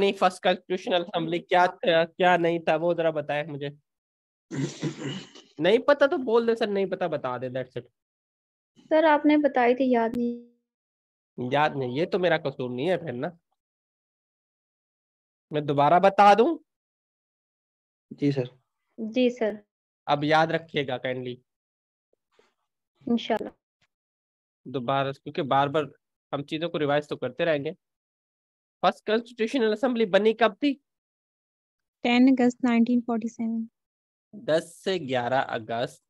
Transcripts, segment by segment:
नहीं first constitutional assembly क्या था, क्या नहीं था वो जरा बताए मुझे नहीं पता तो बोल दे सर नहीं पता बता दे दैट्स इट सर आपने बताई थी याद नहीं याद नहीं ये तो मेरा कसूर नहीं है फिर ना मैं दोबारा बता दूं जी सर जी सर अब याद रखिएगा काइंडली इंशाल्लाह दोबारा क्योंकि बार बार हम चीज़ों को रिवाइज तो करते रहेंगे फर्स्ट कॉन्स्टिट्यूशनल असेंबली बनी कब थी 10 अगस्त 1947 10 से 11 अगस्त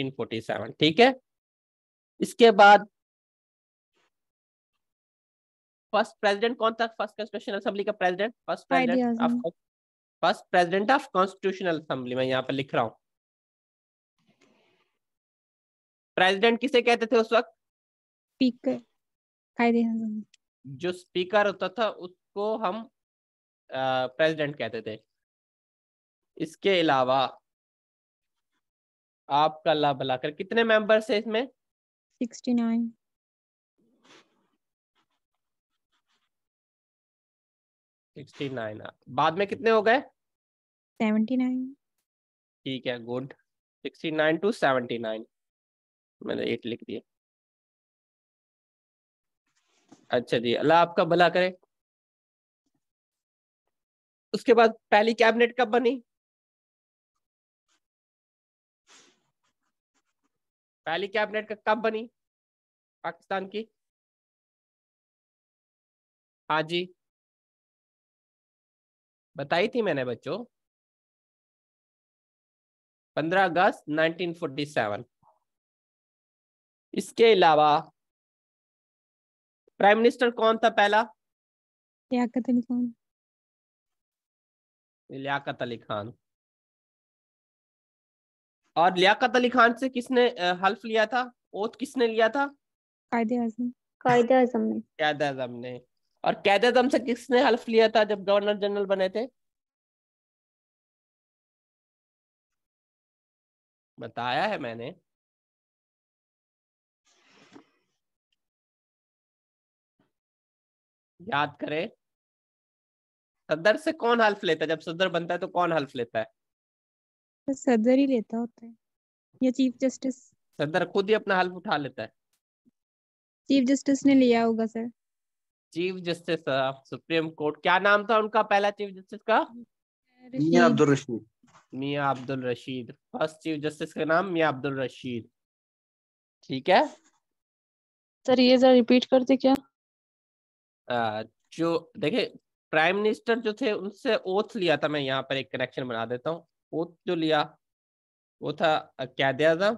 1947 ठीक है इसके बाद फर्स्ट प्रेसिडेंट कौन था फर्स्ट कॉन्स्टिट्यूशनल असेंबली का president first president of first president of constitutional assembly मैं यहां पर लिख रहा हूं प्रेसिडेंट किसे कहते थे उस वक्त स्पीकर जो स्पीकर होता था उसको हम प्रेसिडेंट कहते थे इसके अलावा आपका अल्लाह भला कर कितने मेंबर्स है इसमें बाद में कितने हो गए नाइन ठीक है good nine two seventy nine मैंने एट लिख दिया अच्छा जी अल्लाह आपका भला करे उसके बाद पहली कैबिनेट कब बनी पहली कैबिनेट कब बनी पाकिस्तान की हाँ जी बताई थी मैंने बच्चों 15 अगस्त 1947 इसके अलावा प्राइम मिनिस्टर कौन था पहला लियाकत अली खान लियाकत अली खान और लियाकत अली खान से किसने हल्फ लिया था ओथ किसने लिया था कायदे आजम कायदे आजम ने कायदे आजम ने और कैद आजम से किसने हल्फ लिया था जब गवर्नर जनरल बने थे बताया है मैंने याद करें सदर से कौन हल्फ लेता है जब सदर बनता है तो कौन हल्फ लेता है सदर ही लेता होता है या चीफ जस्टिस सदर खुद ही अपना हल्फ उठा लेता है चीफ जस्टिस ने लिया होगा sir chief justice supreme court क्या नाम था उनका पहला चीफ जस्टिस का Mian Abdul Rashid Mian Abdul Rashid first chief justice का नाम मियां अब्दुल रशीद ठीक है सर ये जरा रिपीट करते क्या जो देखिए प्राइम मिनिस्टर जो थे उनसे ओथ लिया था मैं यहाँ पर एक कनेक्शन बना देता हूँ ओथ जो लिया वो था कैद आजम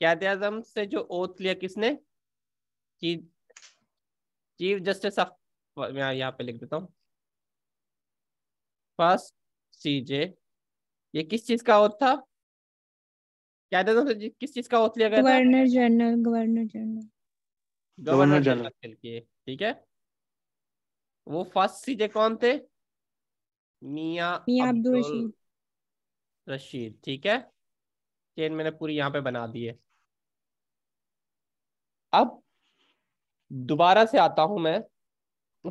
कैद आजम से जो ओथ लिया किसने चीफ जस्टिस ऑफ मैं यहाँ पे लिख देता हूँ फर्स्ट सीजे ये किस चीज का ओथ था कैद आजम से किस चीज का ओथ लिया गया governor general governor general governor general खेल किए ठीक है वो फर्स्ट सीधे कौन थे मिया मिया अब्दुल रशीद रशीद ठीक है चेन मैंने पूरी यहाँ पे बना दी है अब दोबारा से आता हूं मैं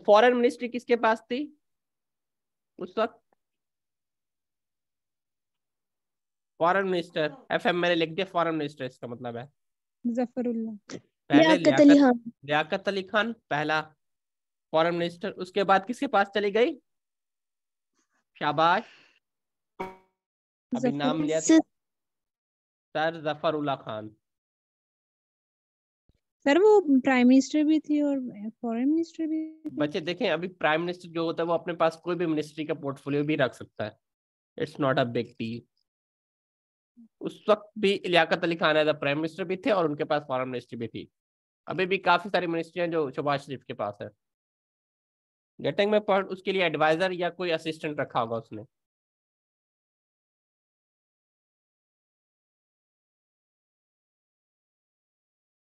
फॉरेन मिनिस्ट्री किसके पास थी उस वक्त फॉरेन मिनिस्टर एफएम मैंने लिख दिया फॉरेन मिनिस्टर इसका मतलब है मुजफ्फरुल्ला पहले लियाकत अली खान पहला फॉरेन मिनिस्टर उसके बाद किसके पास चली गई शाबाश अभी नाम लिया सर उल्ला खान सर वो प्राइम मिनिस्टर भी थी और फॉरेन मिनिस्टर भी बच्चे देखें अभी प्राइम मिनिस्टर जो होता है वो अपने पास कोई भी मिनिस्ट्री का पोर्टफोलियो भी रख सकता है it's not a big deal उस वक्त भी Liaquat Ali Khan as a prime minister भी थे और उनके पास फॉरेन मिनिस्ट्री भी थी अभी भी काफ़ी सारी मिनिस्ट्री हैं जो सुभाष शरीफ के पास है गेटिंग में पॉइंट उसके लिए एडवाइज़र या कोई असिस्टेंट रखा होगा उसने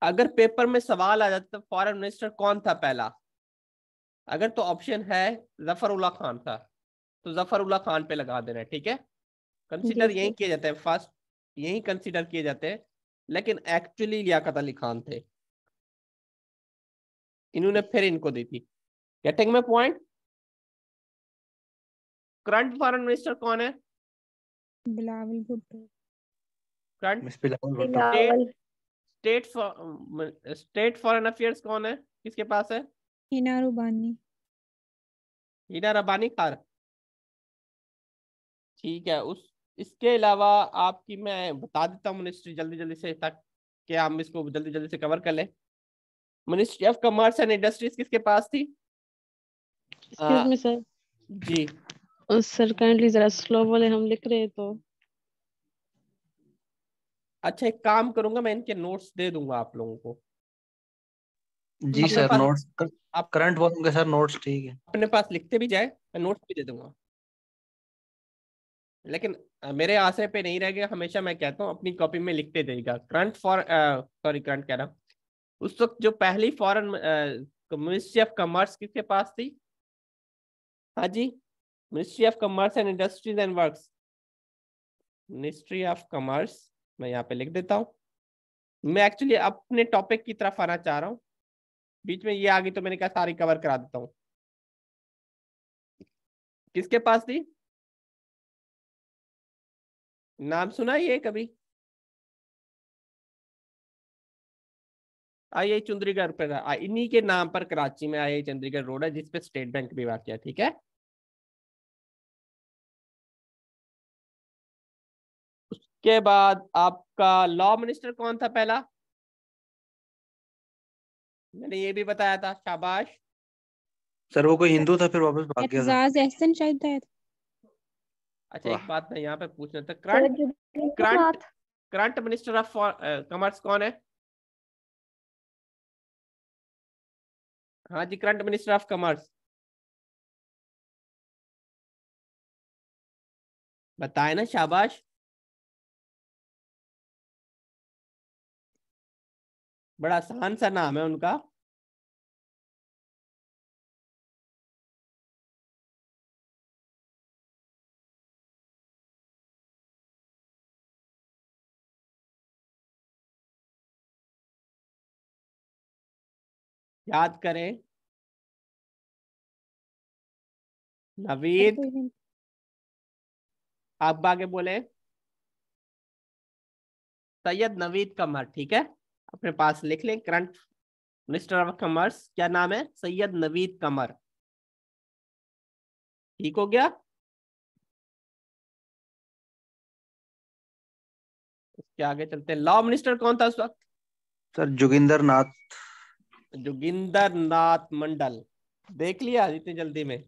अगर पेपर में सवाल आ जाता तो फॉरेन मिनिस्टर कौन था पहला अगर तो ऑप्शन है जफर उल्ला खान था तो जफर उल्ला खान पे लगा देना ठीक है कंसिडर यही किए जाते हैं फर्स्ट यही कंसिडर किए जाते हैं लेकिन एक्चुअली लियाकत अली खान थे इन्होंने फिर इनको दी थी गेटिंग में पॉइंट करंट फॉरेन मिनिस्टर कौन है Bilawal Bhutto current Bilawal state state foreign affairs कौन है किसके पास है हिना रुबानी हिना रबानी कार ठीक है उस इसके अलावा आपकी मैं बता देता हूँ मिनिस्ट्री जल्दी जल्दी से तक कि हम इसको जल्दी जल्दी से कवर कर लें ministry of commerce and industries किसके पास थी एक्सक्यूज मी सर जी सर uh, काइंडली जरा स्लो बोले हम लिख रहे तो अच्छा एक काम करूंगा मैं इनके नोट्स दे दूंगा आप लोगों को जी सर नोट्स आप करंट सर नोट्स ठीक है अपने पास लिखते भी जाए मैं नोट्स भी दे दूंगा लेकिन मेरे आशय पे नहीं रहेगा हमेशा मैं कहता हूँ अपनी कॉपी में लिखते देगा करंट फॉर सॉरी करंट कह रहा हूँ उस वक्त जो पहली फॉरन मिनिस्ट्री ऑफ कॉमर्स किसके पास थी हाँ जी ministry of commerce and industries and works ministry of commerce मैं यहाँ पे लिख देता हूँ मैं एक्चुअली अपने टॉपिक की तरफ आना चाह रहा हूँ बीच में ये आ गई तो मैंने कहा सारी कवर करा देता हूँ किसके पास थी नाम सुना ये कभी आई आई चंडीगढ़ पर इन्हीं के नाम पर कराची में आई आई चंद्रीगढ़ रोड है जिसपे स्टेट बैंक भी वाक्य ठीक है उसके बाद आपका लॉ मिनिस्टर कौन था पहला मैंने ये भी बताया था शाबाश सर वो कोई हिंदू था फिर वापस भाग गया था एहसन शायद था अच्छा एक बात मैं यहाँ पे पूछना था current current current minister of commerce कौन है हाँ जी करंट मिनिस्टर ऑफ कॉमर्स बताए ना शाबाश बड़ा आसान सा नाम है उनका याद करें नवीद आप आगे बोले सैयद नवीद कमर ठीक है अपने पास लिख लें करंट मिनिस्टर ऑफ कॉमर्स क्या नाम है सैयद नवीद कमर ठीक हो गया उसके आगे चलते हैं लॉ मिनिस्टर कौन था उस वक्त सर जोगिंदर नाथ जोगिंदर नाथ मंडल देख लिया इतनी जल्दी में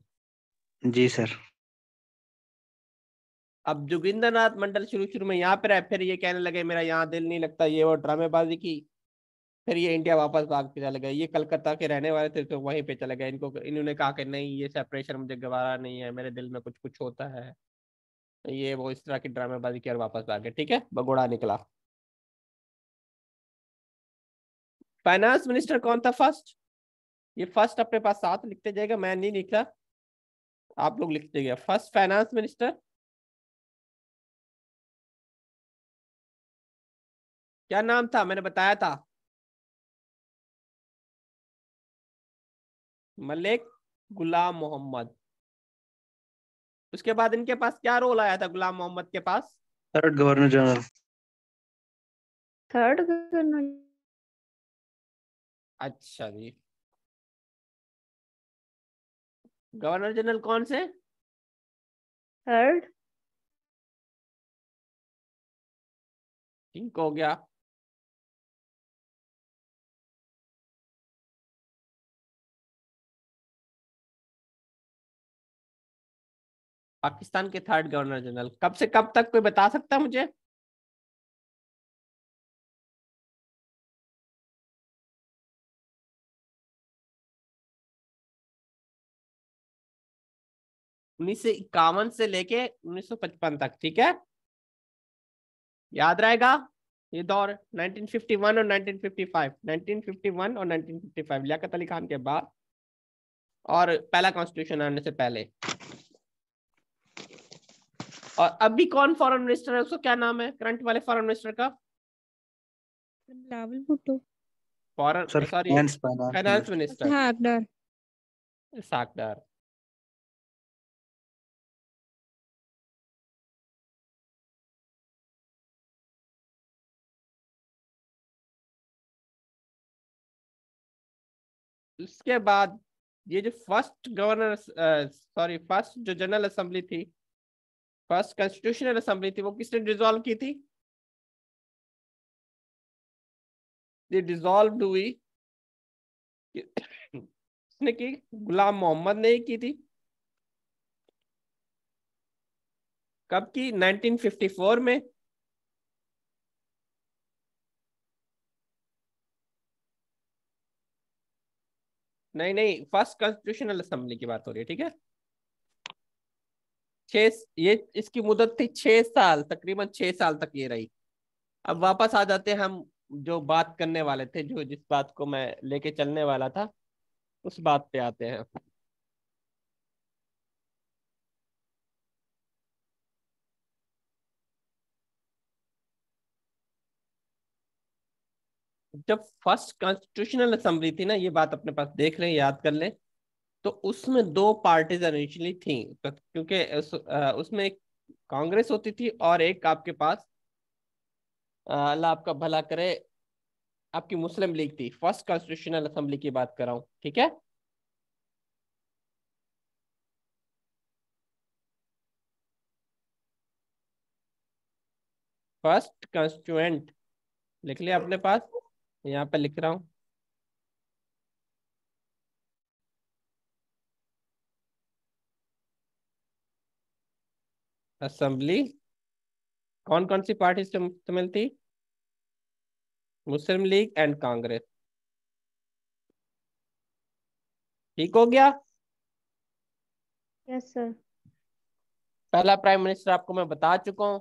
जी सर अब जोगिंदर नाथ मंडल शुरू शुरू में यहाँ पर है फिर ये कहने लगे मेरा यहाँ दिल नहीं लगता ये वो ड्रामेबाजी की फिर ये इंडिया वापस भाग के चले गए ये कलकत्ता के रहने वाले थे तो वहीं पे चले गए इनको इन्होंने कहा कि नहीं ये सेपरेशन मुझे गवारा नहीं है मेरे दिल में कुछ कुछ होता है ये वो इस तरह की ड्रामेबाजी की और वापस भाग गए ठीक है बगोड़ा निकला फाइनेंस मिनिस्टर कौन था फर्स्ट ये फर्स्ट अपने पास साथ लिखते जाएगा मैं नहीं लिखा आप लोग लिखते जाइए फर्स्ट फाइनेंस मिनिस्टर क्या नाम था मैंने बताया था मलिक गुलाम मोहम्मद उसके बाद इनके पास क्या रोल आया था गुलाम मोहम्मद के पास third governor general third governor अच्छा जी गवर्नर जनरल कौन से थर्ड ठीक हो गया पाकिस्तान के थर्ड गवर्नर जनरल कब से कब तक कोई बता सकता है मुझे उन्नीस से लेके 1955 तक ठीक है याद रहेगा ये दौर 1951 और 1955 1951 और 1955 लियाकत अली खान के बाद और पहला कॉन्स्टिट्यूशन आने से पहले और अभी कौन फॉरेन मिनिस्टर है उसको क्या नाम है करंट वाले फॉरेन मिनिस्टर का Bilawal Bhutto foreign sorry finance minister साकदार साकदार उसके बाद ये जो फर्स्ट गवर्नर सॉरी फर्स्ट जो जनरल असेंबली थी फर्स्ट कॉन्स्टिट्यूशनल असेंबली थी वो किसने डिजोल्व की थी ये हुई किसने की गुलाम मोहम्मद ने की थी कब की 1954 में नहीं नहीं फर्स्ट कॉन्स्टिट्यूशनल असेंबली की बात हो रही है ठीक है छः ये इसकी मुदत थी छह साल तकरीबन छह साल तक ये रही अब वापस आ जाते हैं हम जो बात करने वाले थे जो जिस बात को मैं लेके चलने वाला था उस बात पे आते हैं जब फर्स्ट कॉन्स्टिट्यूशनल असेंबली थी ना ये बात अपने पास देख लें याद कर लें तो उसमें दो पार्टीज अनिशियली थी क्योंकि उस, उसमें एक कांग्रेस होती थी और एक आपके पास अल्लाह आपका भला करे आपकी मुस्लिम लीग थी फर्स्ट कॉन्स्टिट्यूशनल असेंबली की बात कर रहा हूं ठीक है फर्स्ट कॉन्स्टिट्यूएंट लिख लिया अपने पास यहाँ पे लिख रहा हूँ असेंबली कौन कौन सी पार्टी मुश्तमिल थी मुस्लिम लीग एंड कांग्रेस ठीक हो गया यस सर पहला प्राइम मिनिस्टर आपको मैं बता चुका हूं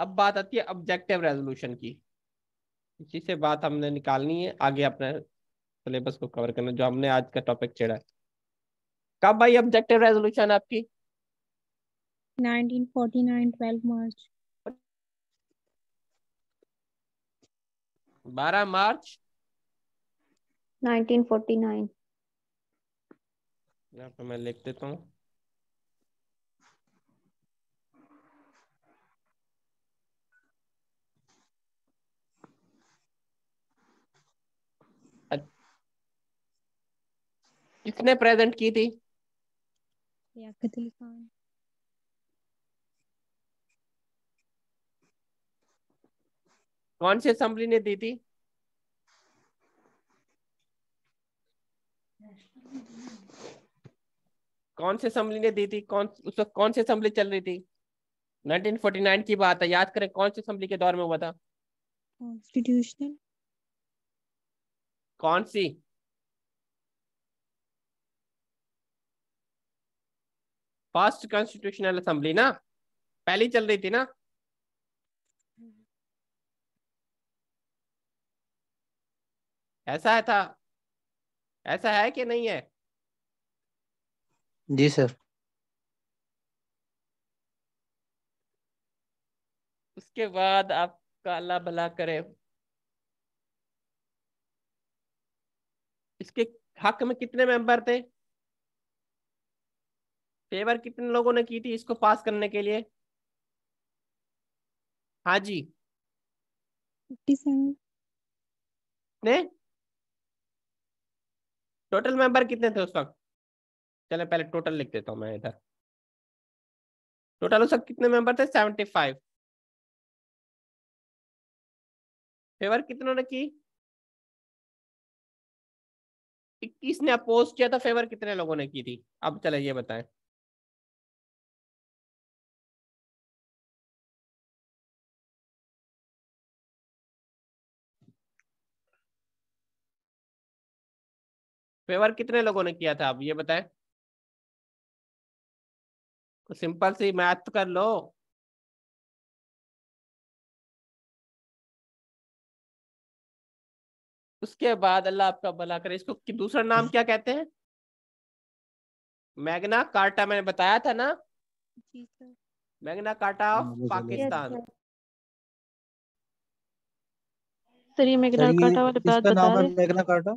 अब बात आती है ऑब्जेक्टिव रेजोल्यूशन की इसी से बात हमने निकालनी है आगे अपने सिलेबस को कवर करना जो हमने आज का टॉपिक छेड़ा है कब भाई ऑब्जेक्टिव रेजोल्यूशन आपकी 1949 12 मार्च 12 मार्च 1949 मैं लिख देता हूँ किसने प्रेजेंट की थी कौन सी असेंबली ने दी थी कौन से असेंबली ने दी थी कौन उस वक्त कौन सी असेंबली चल रही थी 1949 की बात है याद करें कौन से असेंबली के दौर में हुआ था कॉन्स्टिट्यूशनल कौन सी फर्स्ट कॉन्स्टिट्यूशनल असेंबली ना पहली चल रही थी ना ऐसा है था ऐसा है कि नहीं है जी सर उसके बाद आपका अल्लाह भला करे इसके हक में कितने मेंबर थे फेवर कितने लोगों ने की थी इसको पास करने के लिए हाँ जी ने टोटल मेंबर कितने थे उस वक्त चले पहले टोटल लिख देता हूँ मैं इधर टोटल उस वक्त कितने मेंबर थे सेवेंटी फाइव फेवर कितनों ने की इक्कीस ने अपोज किया था तो फेवर कितने लोगों ने की थी अब चले ये बताएं फेवर कितने लोगों ने किया था आप ये बताएं सिंपल सी मैथ कर लो उसके बाद अल्लाह आपका भला करे इसको कि दूसरा नाम क्या कहते हैं मैग्ना कार्टा मैंने बताया था ना Magna Carta of Pakistan Magna Carta वाले बात बता रहे Magna Carta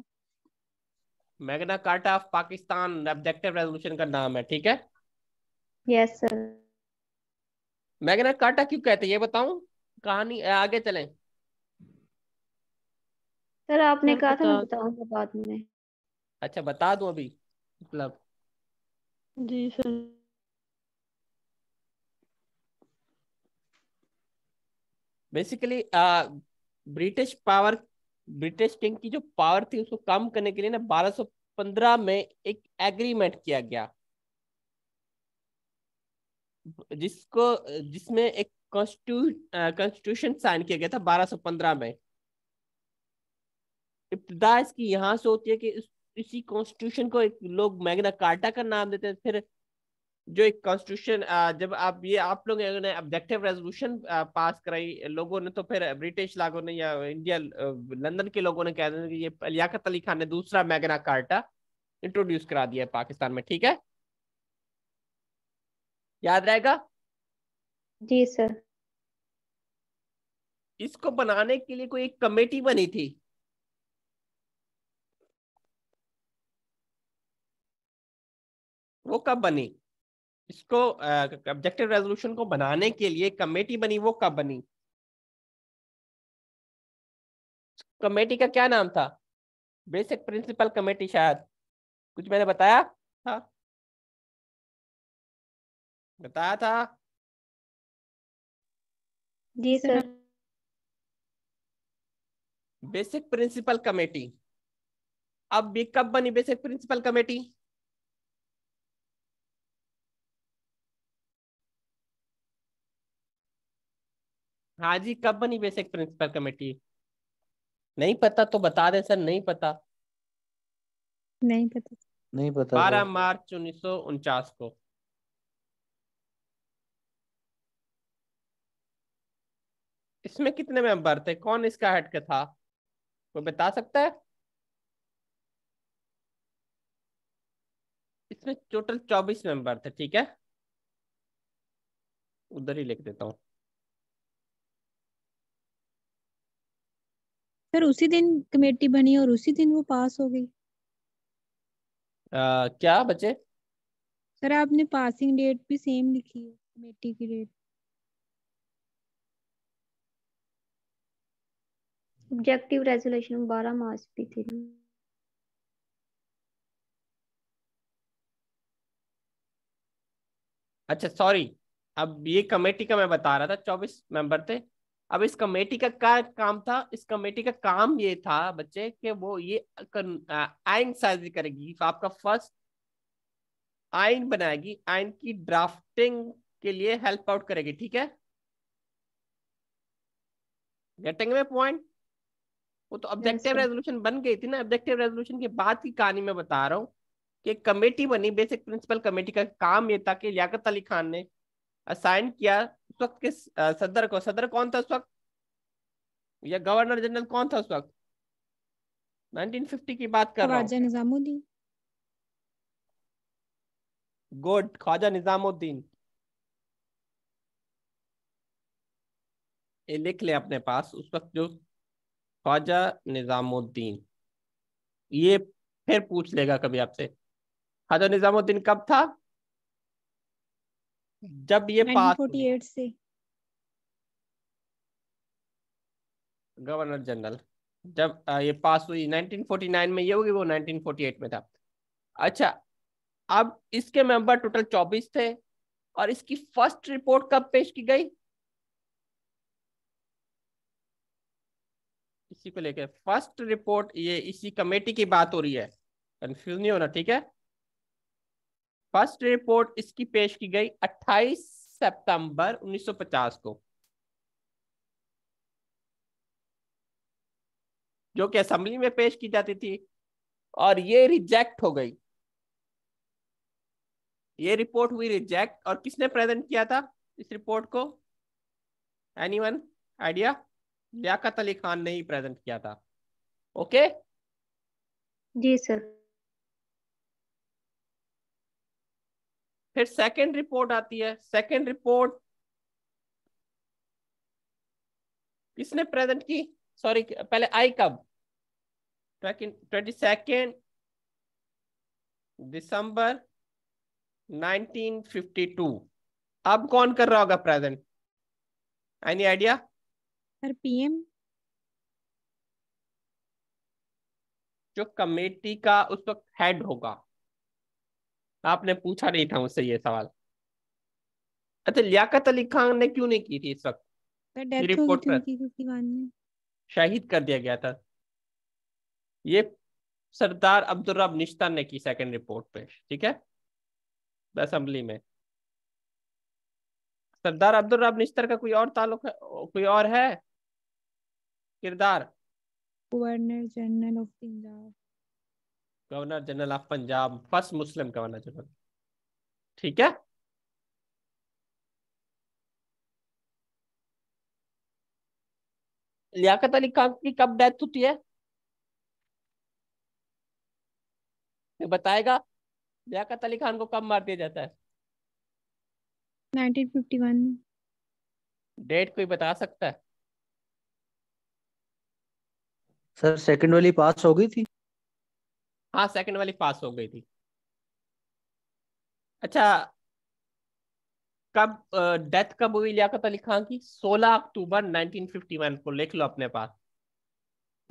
Magna Carta of Pakistan objective resolution का नाम है ठीक है यस सर मैग्ना कार्टा क्यों कहते हैं ये बताऊं कहानी आगे चलें सर आपने कहा था मैं बताऊंगा बाद में अच्छा बता दूं अभी मतलब जी sir basically British power British king की जो पावर थी उसको कम करने के लिए ना 1215 में एक एग्रीमेंट किया गया जिसको जिसमें एक कॉन्स्टिट्यूशन साइन किया गया था 1215 में इब्तदा इसकी यहां से होती है कि इस, इसी कॉन्स्टिट्यूशन को एक लोग मैग्ना कार्टा का नाम देते हैं फिर जो एक कॉन्स्टिट्यूशन जब आप ये आप लोग ने ऑब्जेक्टिव रेजोल्यूशन पास कराई लोगों ने तो फिर ब्रिटिश लागो ने या इंडिया लंदन के लोगों ने कह दिया कि ये लियाकत अली खान ने दूसरा मैगना कार्टा इंट्रोड्यूस करा दिया है पाकिस्तान में ठीक है याद रहेगा जी सर इसको बनाने के लिए कोई एक कमेटी बनी थी वो कब बनी इसको ऑब्जेक्टिव रेजोल्यूशन को बनाने के लिए कमेटी बनी वो कब बनी कमेटी का क्या नाम था बेसिक प्रिंसिपल कमेटी शायद कुछ मैंने बताया था हाँ। बताया था जी सर बेसिक प्रिंसिपल कमेटी अब भी कब बनी बेसिक प्रिंसिपल कमेटी हाँ जी कब बनी बेसिक प्रिंसिपल कमेटी नहीं पता तो बता दे सर नहीं पता नहीं पता नहीं पता बारह मार्च उन्नीस सौ उनचास को इसमें कितने मेंबर थे कौन इसका हेड का था कोई बता सकता है इसमें टोटल चौबीस मेंबर थे ठीक है उधर ही लिख देता हूँ फिर उसी दिन कमेटी बनी और उसी दिन वो पास हो गई आ, क्या बच्चे सर आपने पासिंग डेट भी सेम लिखी है कमेटी की डेट ऑब्जेक्टिव रेजोल्यूशन 12 मार्च भी थी अच्छा सॉरी अब ये कमेटी का मैं बता रहा था चौबीस मेंबर थे अब इस कमेटी का क्या काम था इस कमेटी का काम ये था बच्चे कि वो ये आइन साजी करेगी तो आपका फर्स्ट आइन बनाएगी आइन की ड्राफ्टिंग के लिए हेल्प आउट करेगी ठीक है गेटिंग में पॉइंट वो तो ऑब्जेक्टिव रेजोल्यूशन बन गई थी ना ऑब्जेक्टिव रेजोल्यूशन के बाद की कहानी में बता रहा हूँ कि कमेटी बनी बेसिक प्रिंसिपल कमेटी का काम ये था कि लियाकत अली खान ने असाइन किया उस वक्त के सदर को सदर कौन था उस वक्त या गवर्नर जनरल कौन था उस वक्त 1950 की बात कर रहा हूँ निजामुद्दीन गुड ख्वाजा निजामुद्दीन ये लिख ले अपने पास उस वक्त जो ख्वाजा निजामुद्दीन ये फिर पूछ लेगा कभी आपसे ख्वाजा निजामुद्दीन कब था जब ये पास से गवर्नर जनरल जब ये पास हुई 1949 में ये होगी वो 1948 में था अच्छा अब इसके मेंबर टोटल 24 थे और इसकी फर्स्ट रिपोर्ट कब पेश की गई इसी को लेके फर्स्ट रिपोर्ट ये इसी कमेटी की बात हो रही है कंफ्यूज नहीं होना ठीक है फर्स्ट रिपोर्ट इसकी पेश की गई 28 सितंबर 1950 को जो कि असेंबली में पेश की जाती थी और ये रिजेक्ट हो गई ये रिपोर्ट हुई रिजेक्ट और किसने प्रेजेंट किया था इस रिपोर्ट को एनीवन आइडिया लियाकत अली खान ने ही प्रेजेंट किया था ओके जी सर फिर सेकंड रिपोर्ट आती है सेकंड रिपोर्ट किसने प्रेजेंट की सॉरी पहले आई कब ट्वेंटी सेकेंड दिसंबर 1952 अब कौन कर रहा होगा present any idea sir PM जो कमेटी का उस वक्त हेड होगा आपने पूछा नहीं था मुझसे ये सवाल अच्छा लियाकत अली खान ने क्यों नहीं की थी इस वक्त रिपोर्ट पर शहीद कर दिया गया था ये सरदार अब्दुल रब निश्ता ने की सेकंड रिपोर्ट पे ठीक है असेंबली में सरदार अब्दुल रब निश्तर का कोई और ताल्लुक है कोई और है किरदार governor general of Punjab governor general of Punjab first Muslim governor general ठीक है लियाकत अली खान की कब डेथ होती है ये बताएगा लियाकत अली खान को कब मार दिया जाता है 1951 डेट कोई बता सकता है सर सेकंड वाली पास हो गई थी हाँ सेकंड वाली पास हो गई थी अच्छा कब डेथ कब हुई लियाकत अली खान की 16 अक्टूबर 1951 को लिख लो अपने पास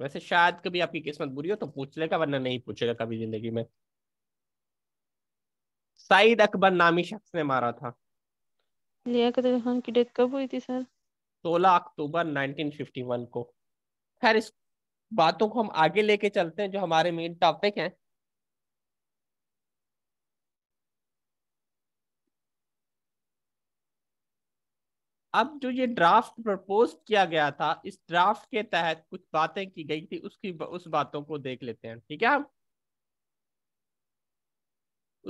वैसे शायद कभी आपकी किस्मत बुरी हो तो पूछ लेगा वरना नहीं पूछेगा कभी जिंदगी में सईद अकबर नामी शख्स ने मारा था लियाकत अली खान की डेथ कब हुई थी सर 16 अक्टूबर 1951 को खैर इस बातों को हम आगे लेके चलते हैं जो हमारे मेन टॉपिक हैं अब जो ये ड्राफ्ट प्रपोज किया गया था इस ड्राफ्ट के तहत कुछ बातें की गई थी उसकी उस बातों को देख लेते हैं ठीक है हम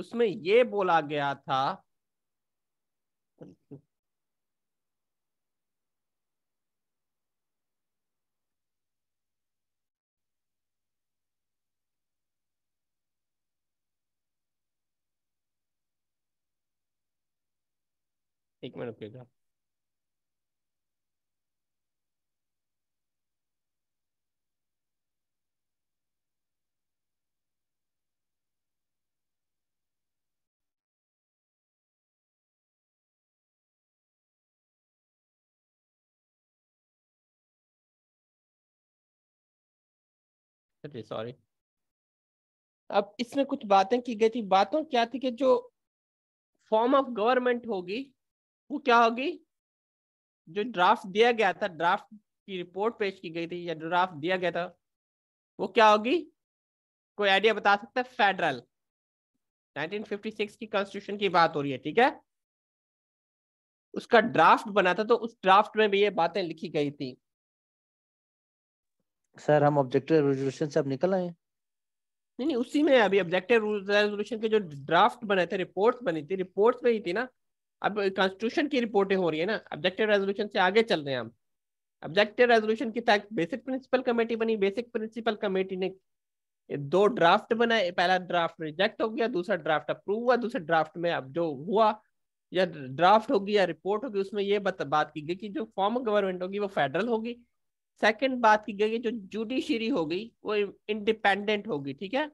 उसमें ये बोला गया था एक मिनट रुकेगा सॉरी अब इसमें कुछ बातें की गई थी बातों क्या थी कि जो फॉर्म ऑफ गवर्नमेंट होगी वो क्या होगी जो ड्राफ्ट दिया गया था ड्राफ्ट की रिपोर्ट पेश की गई थी या ड्राफ्ट दिया गया था वो क्या होगी कोई आइडिया बता सकता है फेडरल 1956 की कॉन्स्टिट्यूशन की बात हो रही है ठीक है उसका ड्राफ्ट बना था तो उस ड्राफ्ट में भी ये बातें लिखी गई थी सर हम ऑब्जेक्टिव रेजोल्यूशन से अब निकल आए नहीं नहीं उसी में अभी ऑब्जेक्टिव रेजोल्यूशन के जो ड्राफ्ट बने थे रिपोर्ट बनी थी रिपोर्ट में ही थी ना अब कॉन्स्टिट्यूशन की रिपोर्टें हो रही है ना ऑब्जेक्टिव रेजोल्यूशन से आगे चल रहे हैं हम ऑब्जेक्टिव रेजोल्यूशन के तहत बेसिक प्रिंसिपल कमेटी बनी बेसिक प्रिंसिपल कमेटी ने दो ड्राफ्ट बनाए पहला ड्राफ्ट रिजेक्ट हो गया दूसरा ड्राफ्ट अप्रूव हुआ दूसरे ड्राफ्ट में अब जो हुआ या ड्राफ्ट होगी या रिपोर्ट होगी उसमें ये बत, बात की गई कि जो फॉर्म गवर्नमेंट होगी वो फेडरल होगी सेकंड बात की गई कि जो जुडिशरी होगी वो इंडिपेंडेंट होगी ठीक है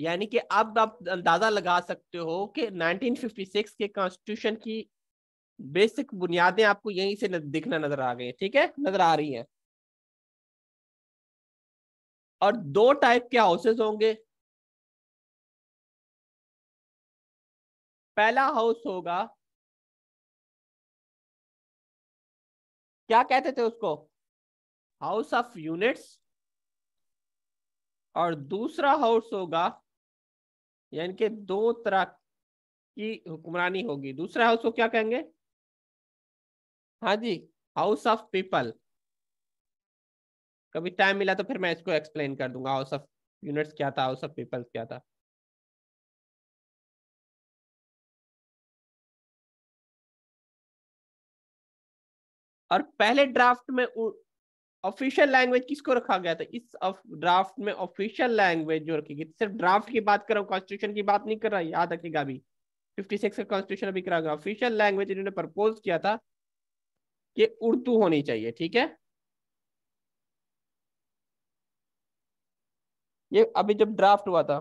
यानी कि अब आप अंदाजा लगा सकते हो कि 1956 के कॉन्स्टिट्यूशन की बेसिक बुनियादें आपको यहीं से दिखना नजर आ गई ठीक है नजर आ रही हैं और दो टाइप के हाउसेस होंगे पहला हाउस होगा क्या कहते थे उसको हाउस ऑफ यूनिट्स और दूसरा हाउस होगा यानी कि दो तरह की हुक्मरानी होगी दूसरा हाउस को क्या कहेंगे हाँ जी हाउस ऑफ पीपल कभी टाइम मिला तो फिर मैं इसको एक्सप्लेन कर दूंगा हाउस ऑफ यूनिट्स क्या था हाउस ऑफ पीपल्स क्या था और पहले ड्राफ्ट में ऑफिशियल लैंग्वेज किसको रखा गया था इस ड्राफ्ट में ऑफिशियल लैंग्वेज जो रखी गई सिर्फ ड्राफ्ट की बात कर रहा हूँ कॉन्स्टिट्यूशन की बात नहीं कर रहा याद रखेगा अभी फिफ्टी सिक्स का कॉन्स्टिट्यूशन अभी करा गया ऑफिशियल लैंग्वेज इन्होंने प्रपोज किया था कि उर्दू होनी चाहिए ठीक है ये अभी जब ड्राफ्ट हुआ था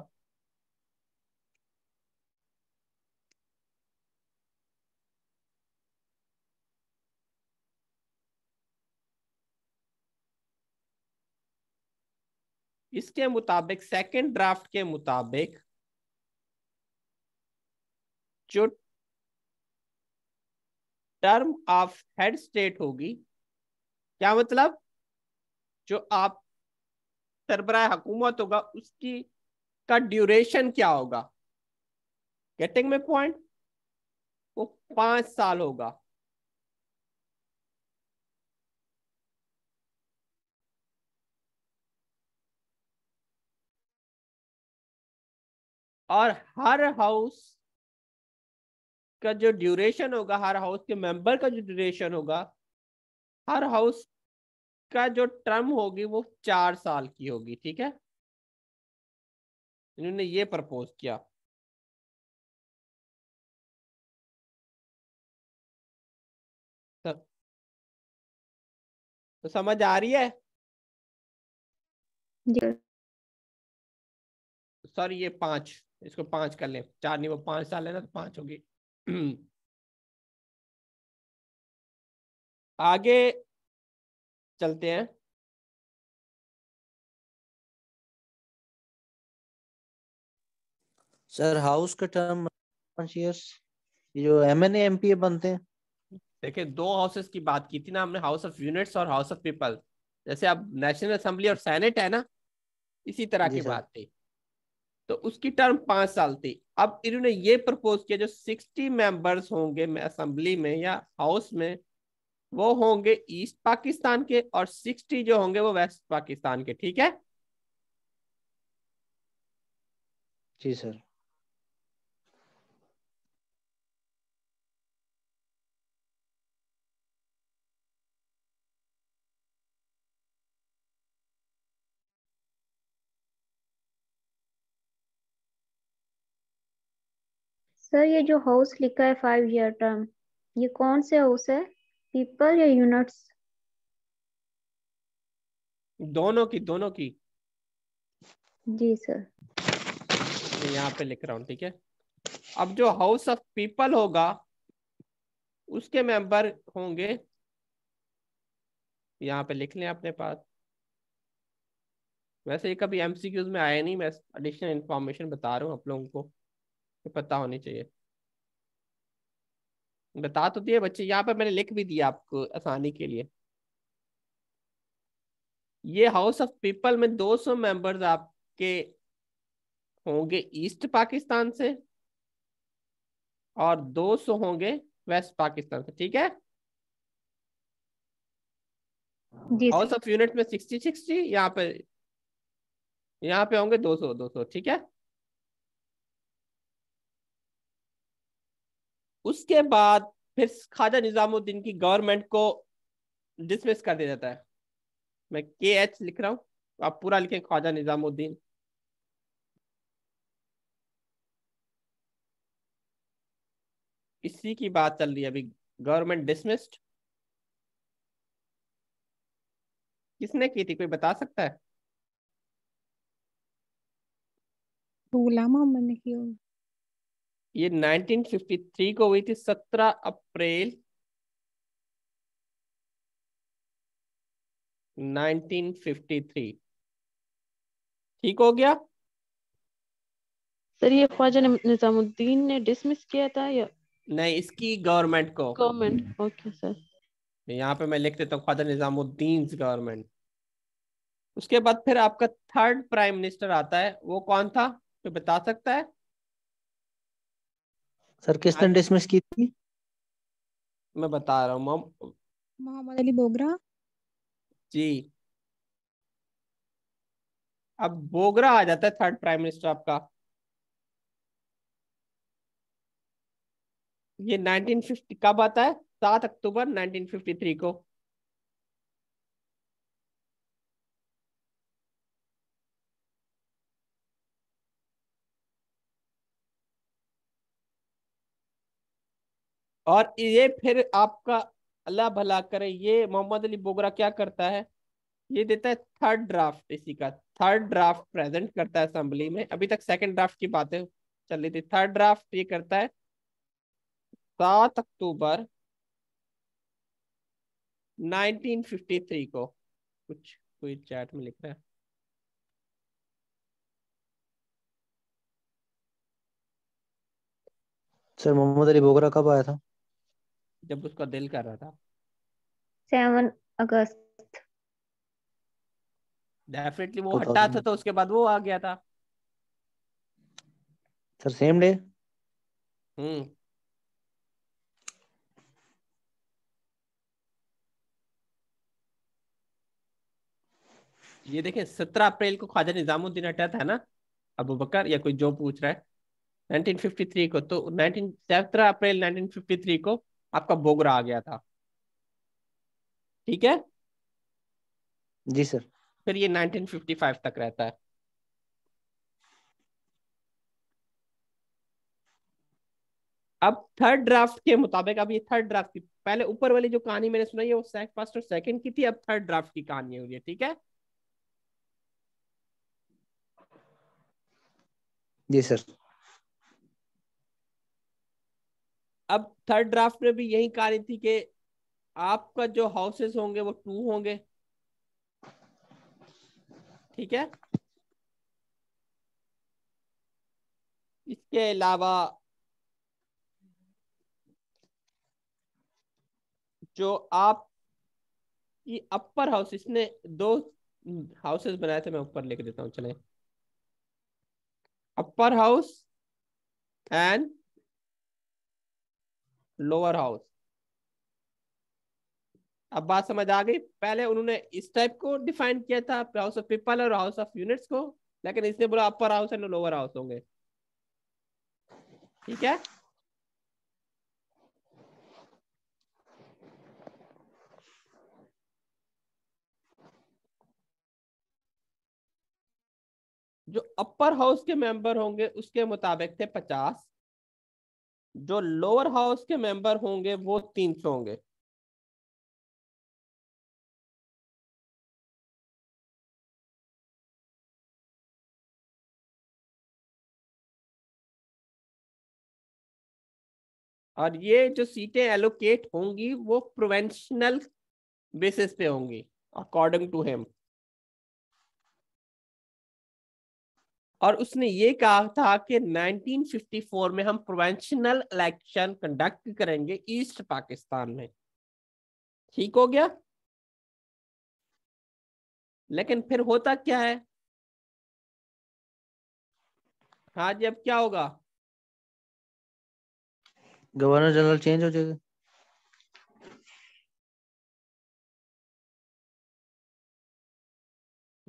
इसके मुताबिक सेकंड ड्राफ्ट के मुताबिक जो टर्म ऑफ हेड स्टेट होगी क्या मतलब जो आप सरबरा हुकूमत होगा उसकी का ड्यूरेशन क्या होगा गेटिंग में पॉइंट वो पांच साल होगा और हर हाउस का जो ड्यूरेशन होगा हर हाउस के मेंबर का जो ड्यूरेशन होगा हर हाउस का जो टर्म होगी वो चार साल की होगी ठीक है इन्होंने ये प्रपोज किया तो समझ आ रही है सॉरी ये पांच इसको पांच कर लें चार नहीं वो पांच साल है ना तो पांच होगी आगे चलते हैं सर हाउस का टर्म जो एम एन एमपीए बनते हैं देखिए दो हाउसेस की बात की थी ना हमने हाउस ऑफ यूनिट्स और हाउस ऑफ पीपल जैसे अब नेशनल असेंबली और सेनेट है ना इसी तरह की बात थी तो उसकी टर्म पांच साल थी अब इन्होंने ये प्रपोज किया जो सिक्सटी मेंबर्स होंगे असेंबली में या हाउस में वो होंगे ईस्ट पाकिस्तान के और सिक्सटी जो होंगे वो वेस्ट पाकिस्तान के ठीक है जी सर सर ये जो हाउस लिखा है फाइव ईयर टर्म ये कौन से हाउस है पीपल या यूनिट्स दोनों की दोनों की जी सर यहाँ पे लिख रहा हूँ ठीक है अब जो हाउस ऑफ पीपल होगा उसके मेंबर होंगे यहाँ पे लिख लें अपने पास वैसे ये कभी एमसीक्यूज में आया नहीं मैं एडिशनल इन्फॉर्मेशन बता रहा हूँ आप लोगों को पता होनी चाहिए बता तो दिए बच्चे यहाँ पर मैंने लिख भी दिया आपको आसानी के लिए ये हाउस ऑफ पीपल में 200 मेंबर्स आपके होंगे ईस्ट पाकिस्तान से और 200 होंगे वेस्ट पाकिस्तान से ठीक है हाउस ऑफ यूनिट में 60 60 यहाँ पे यहाँ पे होंगे 200 200 ठीक है उसके बाद फिर ख्वाजा निज़ामुद्दीन की गवर्नमेंट को डिसमिस कर दिया जाता है मैं के एच लिख रहा हूँ आप पूरा लिखें ख्वाजा निज़ामुद्दीन इसी की बात चल रही है अभी गवर्नमेंट डिसमिस्ड किसने की थी कोई बता सकता है उलामा ने की ये 1953 को हुई थी 17 अप्रैल 1953 ठीक हो गया सर ये ख्वाजा निजामुद्दीन ने डिसमिस किया था या नहीं इसकी गवर्नमेंट को गवर्नमेंट ओके सर यहाँ पे मैं लिख देता हूँ ख्वाजा निजामुद्दीन गवर्नमेंट उसके बाद फिर आपका थर्ड प्राइम मिनिस्टर आता है वो कौन था जो बता सकता है सर किसने डिसमिस की थी मैं बता रहा हूँ मोहम्मद अली बोगरा जी अब बोगरा आ जाता है थर्ड प्राइम मिनिस्टर आपका ये 1950 कब आता है सात अक्टूबर 1953 को और ये फिर आपका अल्लाह भला करे ये मोहम्मद अली बोगरा क्या करता है ये देता है थर्ड ड्राफ्ट इसी का थर्ड ड्राफ्ट प्रेजेंट करता है असम्बली में अभी तक सेकंड ड्राफ्ट की बातें चल रही थी थर्ड ड्राफ्ट ये करता है सात अक्टूबर 1953 को कुछ कोई चैट में लिख रहा है सर मोहम्मद अली बोगरा कब आया था जब उसका दिल कर रहा था सेवन अगस्त डेफिनेटली वो हटा था तो उसके बाद वो आ गया था सर सेम डे हम्म ये देखे सत्रह अप्रैल को ख्वाजा निजामुद्दीन हटा था ना अबू बकर या कोई जो पूछ रहा है 1953 को तो 19 सत्रह अप्रैल 1953 को आपका बोगरा आ गया था ठीक है जी सर फिर ये 1955 तक रहता है अब थर्ड ड्राफ्ट के मुताबिक अब ये थर्ड ड्राफ्ट की पहले ऊपर वाली जो कहानी मैंने सुनाई है वो सेक फर्स्ट और सेकंड की थी अब थर्ड ड्राफ्ट की कहानी हुई है ठीक है जी सर अब थर्ड ड्राफ्ट में भी यही कह रही थी कि आपका जो हाउसेस होंगे वो टू होंगे ठीक है इसके अलावा जो आप ये अपर हाउस इसने दो हाउसेस बनाए थे मैं ऊपर लेके देता हूं चले upper house and lower house अब बात समझ आ गई पहले उन्होंने इस टाइप को डिफाइन किया था हाउस ऑफ पीपल और हाउस ऑफ यूनिट्स को लेकिन इसने बोला upper house and lower house होंगे ठीक है जो अपर हाउस के मेंबर होंगे उसके मुताबिक थे पचास जो लोअर हाउस के मेंबर होंगे वो तीन सौ होंगे और ये जो सीटें एलोकेट होंगी वो प्रोवेंशनल बेसिस पे होंगी अकॉर्डिंग टू हिम और उसने ये कहा था कि 1954 में हम प्रोवेंशनल इलेक्शन कंडक्ट करेंगे ईस्ट पाकिस्तान में ठीक हो गया लेकिन फिर होता क्या है हाँ जी अब क्या होगा गवर्नर जनरल चेंज हो जाएगा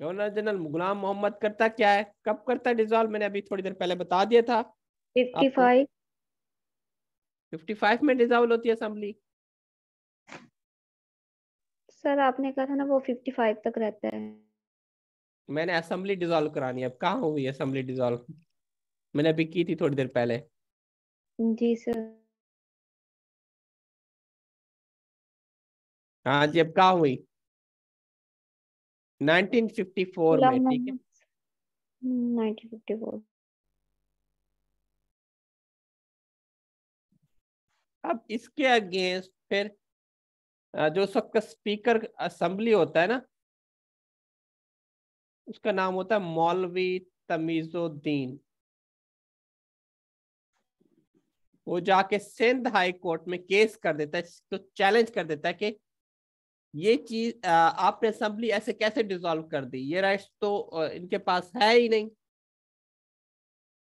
गवर्नर जनरल गुलाम मोहम्मद करता क्या है कब करता है डिजॉल्व मैंने अभी थोड़ी देर पहले बता दिया था 55 55 में डिजॉल्व होती है असेंबली सर आपने कहा था ना वो 55 तक रहता है मैंने असेंबली डिजॉल्व करानी है अब कहां हुई असेंबली डिजॉल्व मैंने अभी की थी थोड़ी देर पहले जी सर हाँ जी अब कहा हुई अब इसके अगेंस्ट फिर जो सबका स्पीकर असेंबली होता है ना उसका नाम होता है मौलवी तमीजुद्दीन वो जाके सिंध हाई कोर्ट में केस कर देता है तो चैलेंज कर देता है कि ये चीज आपने असेंबली ऐसे कैसे डिसॉल्व कर दी ये राइट्स तो इनके पास है ही नहीं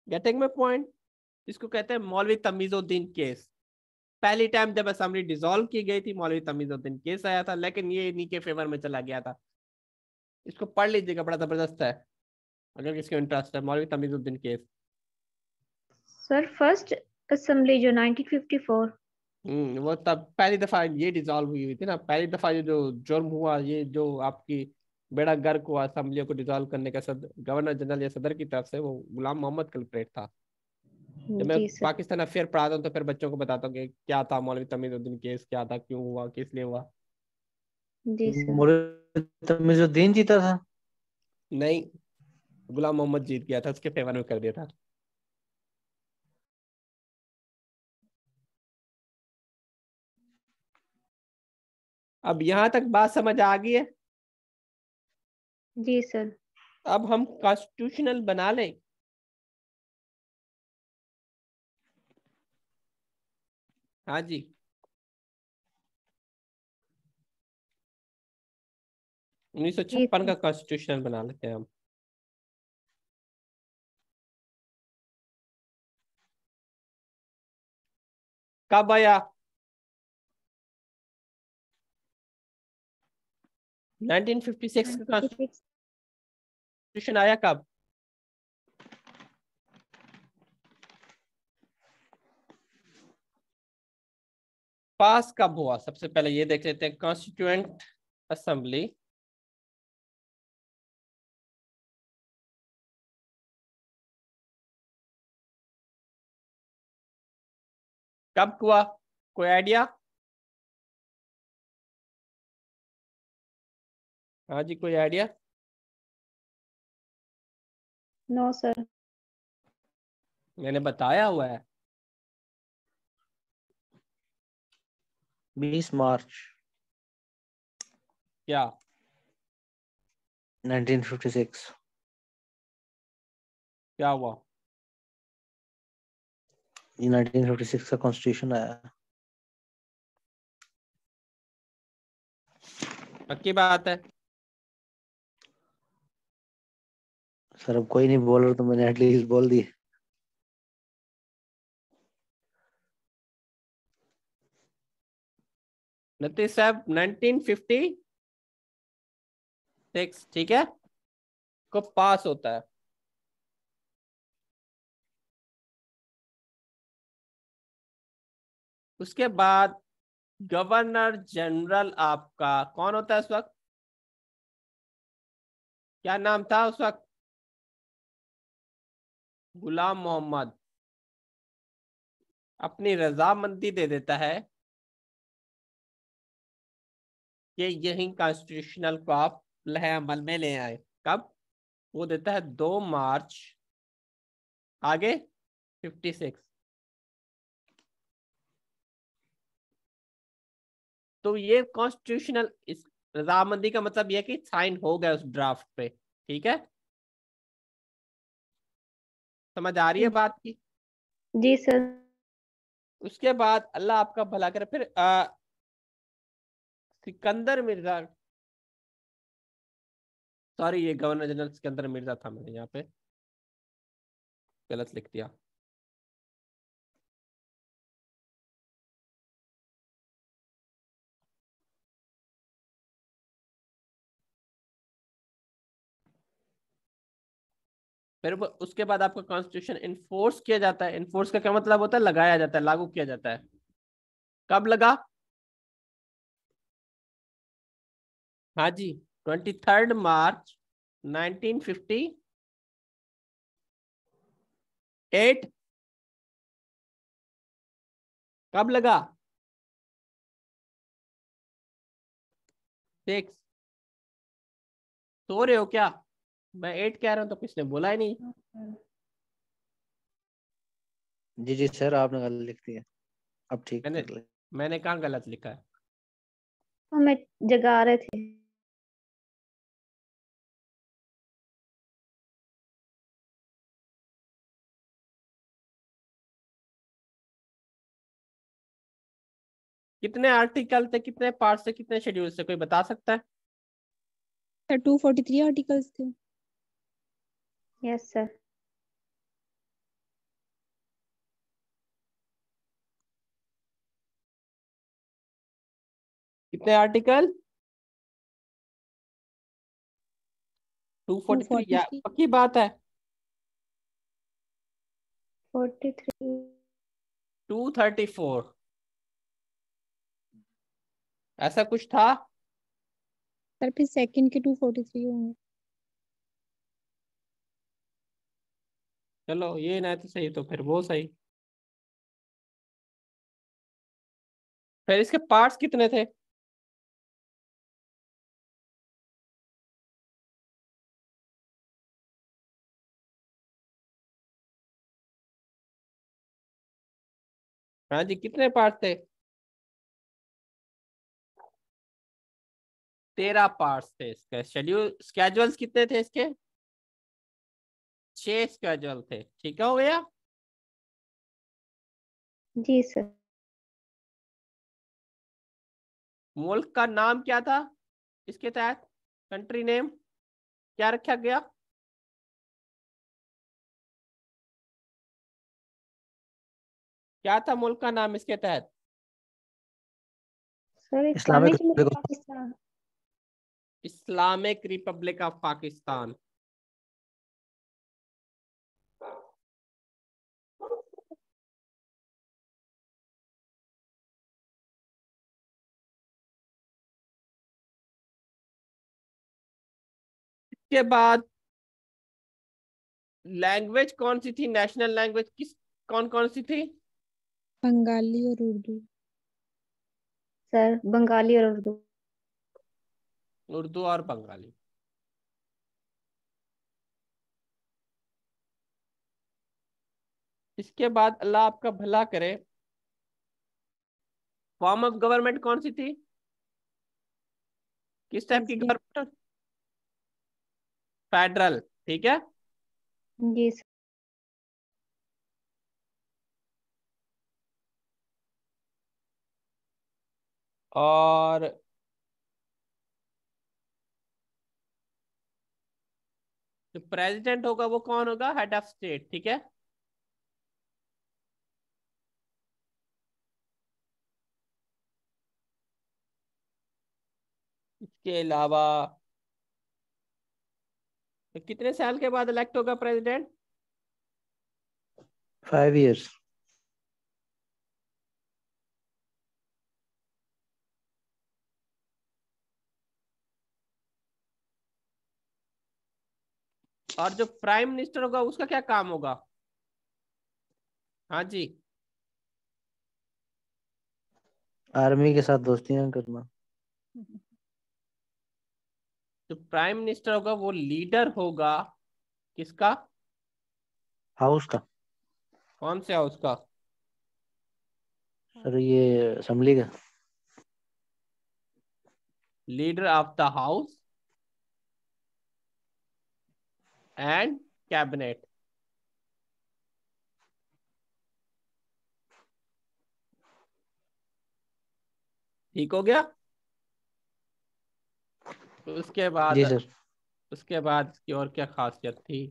गेटिंग माई पॉइंट इसको कहते हैं मौलवी तमीजुद्दीन केस पहली टाइम जब असेंबली डिसॉल्व की गई थी मौलवी तमीजुद्दीन केस आया था लेकिन ये इन्हीं के फेवर में चला गया था इसको पढ़ लीजिएगा बड़ा जबरदस्त है अगर किसके इंटरेस्ट है Maulvi Tamizuddin case sir first assembly जो 1954 हम्म, वो तब पहली दफा ये डिजोल्व हुई हुई थी ना पहली दफा ये जो जुर्म हुआ ये जो आपकी बेड़ा गर्क हुआ असम्बलियों को डिजोल्व करने का सद, गवर्नर जनरल या सदर की तरफ से वो गुलाम मोहम्मद कल्परेट था हम्म, जब मैं पाकिस्तान अफेयर पढ़ाता हूँ तो फिर बच्चों को बताता हूँ कि क्या था मौलवी तमीजुद्दीन केस क्या था क्यों हुआ किस लिए हुआ हम्म, तमीजुद्दीन जीता था नहीं गुलाम मोहम्मद जीत गया था उसके फेवर में कर दिया था अब यहाँ तक बात समझ आ गई है जी सर अब हम कॉन्स्टिट्यूशनल बना लें हाँ जी उन्नीस सौ छप्पन का कॉन्स्टिट्यूशनल बना लेते हैं हम कब आया 1956 कॉन्स्टिट्यूशन आया कब पास कब हुआ सबसे पहले ये देख लेते हैं कॉन्स्टिट्यूएंट असेंबली कब हुआ कोई आइडिया हाँ जी कोई आइडिया नो सर मैंने बताया हुआ है बीस मार्च क्या नाइनटीन फिफ्टी सिक्स क्या हुआ नाइनटीन फिफ्टी सिक्स का कॉन्स्टिट्यूशन आया पक्की बात है सर अब कोई नहीं बोल रहा तो मैंने एटलीस्ट बोल दी नतीश साहब सिक्स ठीक है को पास होता है उसके बाद गवर्नर जनरल आपका कौन होता है उस वक्त क्या नाम था उस वक्त गुलाम मोहम्मद अपनी रजामंदी दे देता है कि यही कॉन्स्टिट्यूशनल को आप लह अमल में ले आए कब वो देता है दो मार्च आगे फिफ्टी सिक्स तो ये कॉन्स्टिट्यूशनल इस रजामंदी का मतलब यह कि साइन हो गया उस ड्राफ्ट पे ठीक है समझ आ रही है बात की जी सर उसके बाद अल्लाह आपका भला करे फिर आ, सिकंदर मिर्जा सॉरी ये गवर्नर जनरल सिकंदर मिर्जा था मैंने यहाँ पे गलत लिख दिया फिर उसके बाद आपका कॉन्स्टिट्यूशन इन्फोर्स किया जाता है इन्फोर्स का क्या मतलब होता है लगाया जाता है लागू किया जाता है कब लगा हाँ जी twenty third March nineteen fifty eight कब लगा सिक्स सो रहे हो क्या मैं एट कह रहा हूँ तो किसने बोला ही नहीं जी जी सर आपने गलत लिख दिया अब ठीक मैंने मैंने कहा गलत लिखा है हमें हाँ, जगा रहे थे कितने आर्टिकल थे कितने पार्ट थे कितने शेड्यूल थे कोई बता सकता है सर 243 आर्टिकल्स थे यस सर कितने आर्टिकल 243 243 या पक्की बात है 43 234 ऐसा कुछ था सर फिर सेकंड के 243 होंगे चलो ये ना तो सही तो फिर वो सही फिर इसके पार्ट्स कितने थे हाँ जी कितने पार्ट थे तेरह पार्ट्स थे इसके शेड्यूल स्केजुअल्स कितने थे इसके छह स्केजुअल थे ठीक है हो गया जी सर मुल्क का नाम क्या था इसके तहत कंट्री नेम क्या रखा गया क्या था मुल्क का नाम इसके तहत इस्लामिक रिपब्लिक ऑफ पाकिस्तान उसके बाद लैंग्वेज कौन सी थी नेशनल लैंग्वेज किस कौन कौन सी थी बंगाली और उर्दू सर बंगाली और उर्दू उर्दू और बंगाली इसके बाद अल्लाह आपका भला करे फॉर्म ऑफ गवर्नमेंट कौन सी थी किस टाइप की गवर्नमेंट फेडरल ठीक है और जो प्रेसिडेंट होगा वो कौन होगा हेड ऑफ स्टेट ठीक है इसके अलावा तो कितने साल के बाद इलेक्ट होगा प्रेसिडेंट फाइव इयर्स और जो प्राइम मिनिस्टर होगा उसका क्या काम होगा हाँ जी आर्मी के साथ दोस्तियां करना जो तो प्राइम मिनिस्टर होगा वो लीडर होगा किसका हाउस का कौन से हाउस का सर ये असेंबली का leader of the house and cabinet ठीक हो गया तो उसके बाद जी सर उसके बाद की और क्या खासियत थी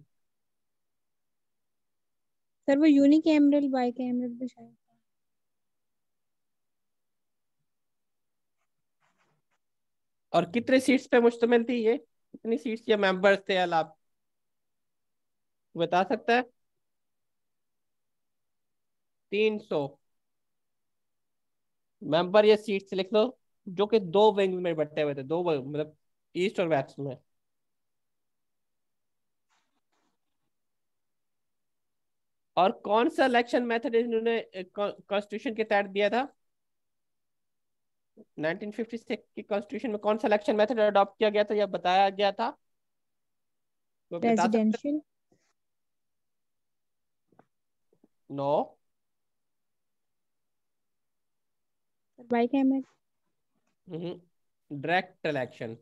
सर वो यूनिक एमरल बाइक एमरल भी शायद और कितने सीट्स पे मुश्तमिल थी ये कितनी सीट्स या मेंबर्स थे आप बता सकता है तीन सौ मेंबर या सीट्स लिख लो जो कि दो विंग में बैठे हुए थे दो मतलब ईस्ट और वेस्ट में और कौन सा इलेक्शन मेथड इन्होंने कॉन्स्टिट्यूशन के तहत दिया था 1956 के कॉन्स्टिट्यूशन में कौन सा इलेक्शन मेथड अडॉप्ट किया गया था या बताया गया था presidential no bike direct election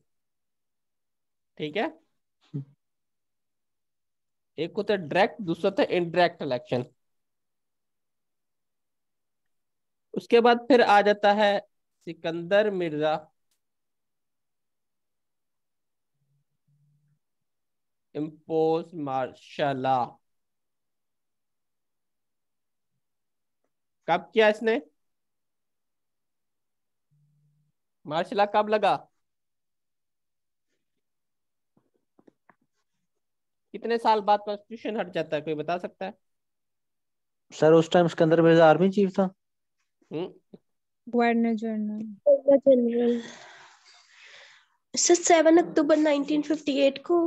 ठीक है एक होता है डायरेक्ट दूसरा होता है इनडायरेक्ट इलेक्शन उसके बाद फिर आ जाता है सिकंदर मिर्जा इम्पोज मार्शाला कब किया इसने मार्शाला कब लगा कितने साल बाद कॉन्स्टिट्यूशन हट जाता है कोई बता सकता है सर उस time Sikandar Mirza army chief था governor general sir seven October 1958 को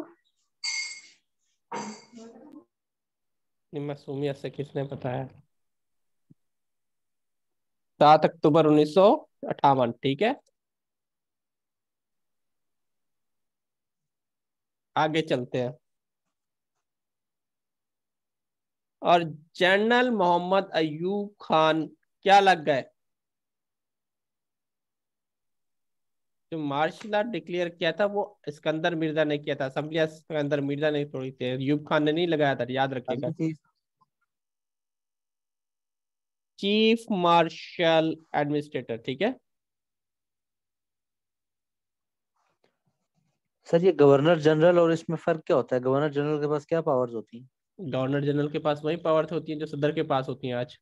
मासूमियत से किसने बताया सात अक्टूबर उन्नीस सौ अठावन ठीक है आगे चलते हैं और जनरल मोहम्मद अयूब खान क्या लग गए जो मार्शल आर्ट डिक्लेयर किया था वो सिकंदर मिर्जा ने किया था असम्बलिया सिकंदर मिर्जा ने थोड़ी थे अयूब खान ने नहीं लगाया था याद रखिएगा तो- चीफ मार्शल एडमिनिस्ट्रेटर ठीक है सर ये गवर्नर जनरल और इसमें फर्क क्या होता है गवर्नर जनरल के पास क्या पावर्स होती हैं गवर्नर जनरल के पास वही पावर होती है जो सदर के पास होती है आज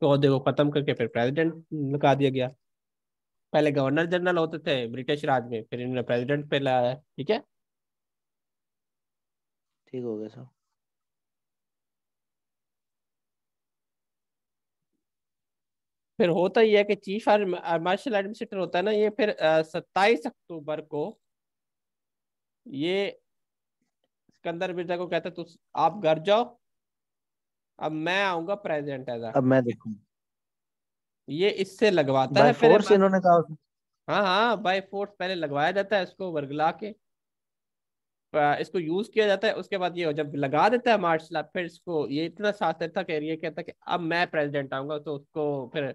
तो देखो खत्म करके फिर प्रेसिडेंट लगा दिया गया पहले गवर्नर जनरल होते थे ब्रिटिश राज में फिर इन्होंने प्रेसिडेंट पे लाया ठीक है ठीक हो गया सर फिर होता ही है कि चीफ मार्शल एडमिनिस्ट्रेटर होता है ना ये फिर सत्ताईस अक्टूबर को ये सिकंदर मिर्जा को कहता तो आप घर जाओ अब मैं आऊंगा प्रेजेंट एज अब मैं देखूं ये इससे लगवाता है फिर इन्होंने कहा हाँ हाँ बाई फोर्स पहले लगवाया जाता है इसको वर्गला के इसको यूज किया जाता है उसके बाद ये जब लगा देता है मार्शल आर्ट फिर इसको ये इतना शास्त्र था रही है कहता कि अब मैं प्रेसिडेंट आऊंगा तो उसको फिर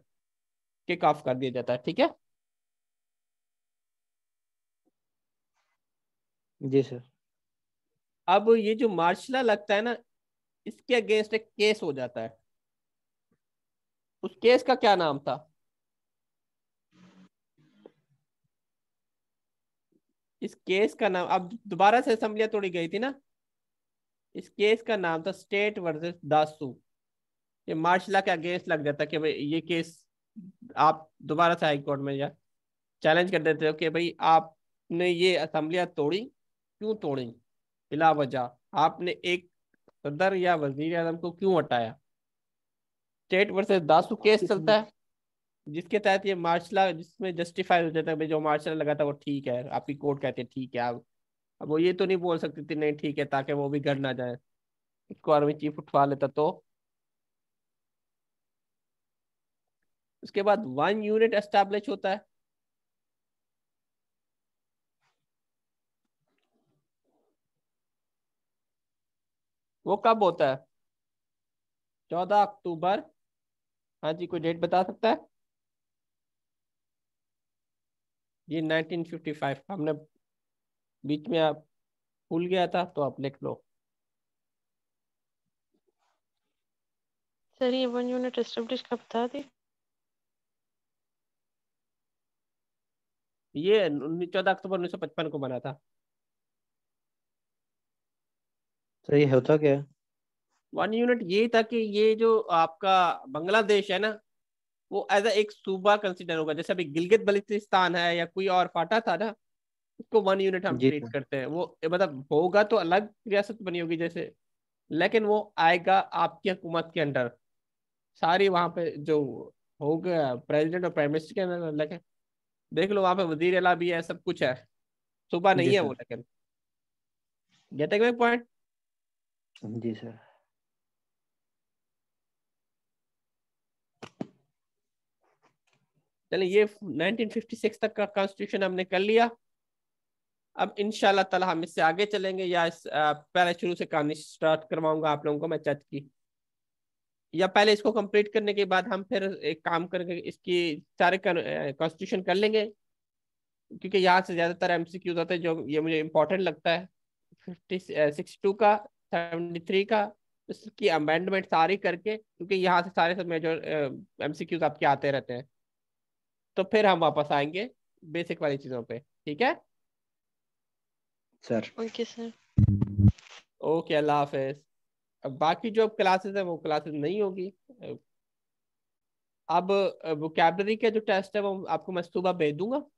किक ऑफ कर दिया जाता है ठीक है जी सर अब ये जो मार्शला लगता है ना इसके अगेंस्ट एक केस हो जाता है उस केस का क्या नाम था इस केस का नाम अब दोबारा से असम्बलियां तोड़ी गई थी ना इस केस का नाम था स्टेट वर्सेस दासू ये मार्शला के अगेंस्ट लग जाता कि भाई ये केस आप दोबारा से हाईकोर्ट में या चैलेंज कर देते हो कि भाई आपने ये असम्बलियां तोड़ी क्यों तोड़ी इलावजा आपने एक सदर या वजीर आजम को क्यों हटाया स्टेट वर्सेस दासू केस चलता है जिसके तहत ये मार्शला जिसमें जस्टिफाई हो जाता है भाई जो मार्शला लगा था वो ठीक है आपकी कोर्ट कहती है ठीक है आप अब वो ये तो नहीं बोल सकती थी नहीं ठीक है ताकि वो भी घर ना जाए उसको आर्मी चीफ उठवा लेता तो उसके बाद वन यूनिट एस्टेब्लिश होता है वो कब होता है चौदह अक्टूबर हाँ जी कोई डेट बता सकता है जी 1955 हमने बीच में आप भूल गया था तो आप लिख लो सर ये वन यूनिट एस्टेब्लिश कब था थी? ये चौदह अक्टूबर उन्नीस सौ पचपन को बना था तो ये होता क्या वन यूनिट ये था कि ये जो आपका बांग्लादेश है ना वो एज एक सूबा कंसिडर होगा जैसे अभी गिलगित बलिस्तान है या कोई और फाटा था ना उसको वन यूनिट हम ट्रीट हाँ। करते हैं वो मतलब होगा तो अलग रियासत बनी होगी जैसे लेकिन वो आएगा आपकी हुकूमत के अंडर सारी वहाँ पे जो हो गया प्रेजिडेंट और प्राइम मिनिस्टर के अंदर लेकिन देख लो वहाँ पे वजीर अला भी है सब कुछ है सुबह नहीं है हाँ। वो लेकिन गेटिंग पॉइंट जी सर चलिए ये 1956 तक का कॉन्स्टिट्यूशन हमने कर लिया अब इन ताला हम इससे आगे चलेंगे या इस पहले शुरू से कहानी स्टार्ट करवाऊंगा आप लोगों को मैं चर्च की या पहले इसको कंप्लीट करने के बाद हम फिर एक काम करके इसकी सारे कॉन्स्टिट्यूशन कर लेंगे क्योंकि यहाँ से ज़्यादातर एम सी क्यूज आते हैं जो ये मुझे इम्पोर्टेंट लगता है फिफ्टी सिक्स टू का 73 का उसकी अमेंडमेंट सारी करके क्योंकि यहाँ से सारे सब मेजर एम सी क्यूज आपके आते रहते हैं तो फिर हम वापस आएंगे बेसिक वाली चीज़ों पे ठीक है सर ओके सर ओके अल्लाह हाफिज अब बाकी जो क्लासेस है वो क्लासेस नहीं होगी अब वो वोकेबलरी के जो टेस्ट है वो आपको मैं सुबह भेज दूंगा